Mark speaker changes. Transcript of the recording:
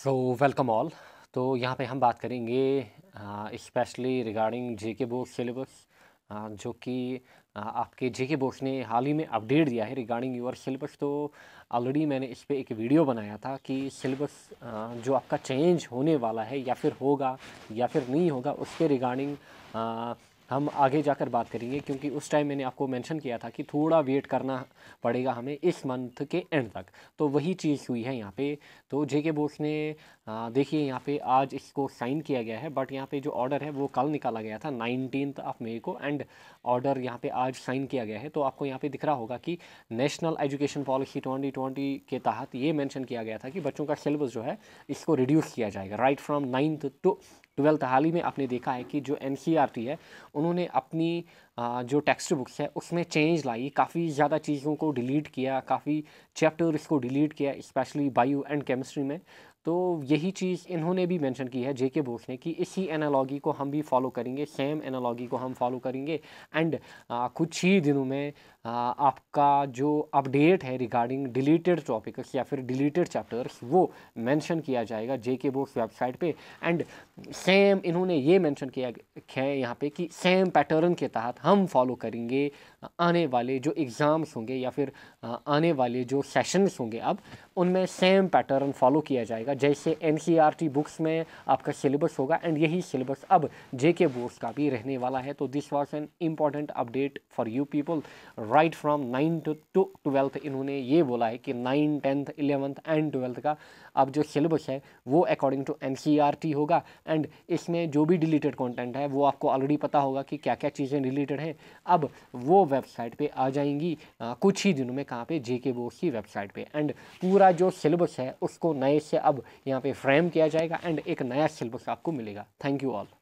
Speaker 1: so welcome all तो यहाँ पे हम बात करेंगे स्पेशली रिगार्डिंग जे के बोर्ड सिलेबस जो कि आपके जे के बोर्ड ने हाल ही में अपडेट दिया है रिगार्डिंग यूर सिलेबस तो ऑलरेडी मैंने इस पर एक वीडियो बनाया था कि सिलेबस जो आपका चेंज होने वाला है या फिर होगा या फिर नहीं होगा उसके रिगार्डिंग हम आगे जाकर बात करेंगे क्योंकि उस टाइम मैंने आपको मेंशन किया था कि थोड़ा वेट करना पड़ेगा हमें इस मंथ के एंड तक तो वही चीज़ हुई है यहाँ पे तो जे के बोस ने देखिए यहाँ पे आज इसको साइन किया गया है बट यहाँ पे जो ऑर्डर है वो कल निकाला गया था नाइनटीन ऑफ मे को एंड ऑर्डर यहाँ पे आज साइन किया गया है तो आपको यहाँ पे दिख रहा होगा कि national education policy twenty twenty के तहत ये मैंशन किया गया था कि बच्चों का सिलेबस जो है इसको रिड्यूस किया जाएगा right from ninth to twelfth हाल ही में आपने देखा है कि जो एन e है उन्होंने अपनी जो टेक्स्ट बुक्स है उसमें चेंज लाई काफ़ी ज़्यादा चीज़ों को डिलीट किया काफ़ी चैप्टर इसको डिलीट किया स्पेशली बायो एंड केमिस्ट्री में तो यही चीज़ इन्होंने भी मेंशन की है जेके बोस ने कि इसी एनालॉगी को हम भी फॉलो करेंगे सेम एनालॉगी को हम फॉलो करेंगे एंड कुछ ही दिनों में आ, आपका जो अपडेट है रिगार्डिंग डिलीटेड टॉपिक्स या फिर डिलीटेड चैप्टर्स वो मेंशन किया जाएगा जेके बोस वेबसाइट पे एंड सेम इन्होंने ये मैंशन किया है यहाँ पर कि सेम पैटर्न के तहत हम फॉलो करेंगे आने वाले जो एग्ज़ाम्स होंगे या फिर आने वाले जो सेशनस होंगे अब उनमें सेम पैटर्न फॉलो किया जाएगा जाएगा जैसे एन बुक्स में आपका सिलेबस होगा एंड यही सिलेबस अब जे के बोर्ड्स का भी रहने वाला है तो this was an important update for you people right from nine to twelfth इन्होंने ये बोला है कि nine tenth eleventh and twelfth का अब जो सिलेबस है वो अकॉर्डिंग टू एन होगा एंड इसमें जो भी डिलीटेड कॉन्टेंट है वो आपको ऑलरेडी पता होगा कि क्या क्या चीज़ें रिलेटेड हैं अब वो वेबसाइट पर आ जाएंगी आ, कुछ ही दिनों में कहाँ पर जे के बोर्ड की वेबसाइट पर एंड पूरा जो सिलेबस है उसको नए से अब यहाँ पे फ्रेम किया जाएगा एंड एक नया सिलेबस आपको मिलेगा थैंक यू ऑल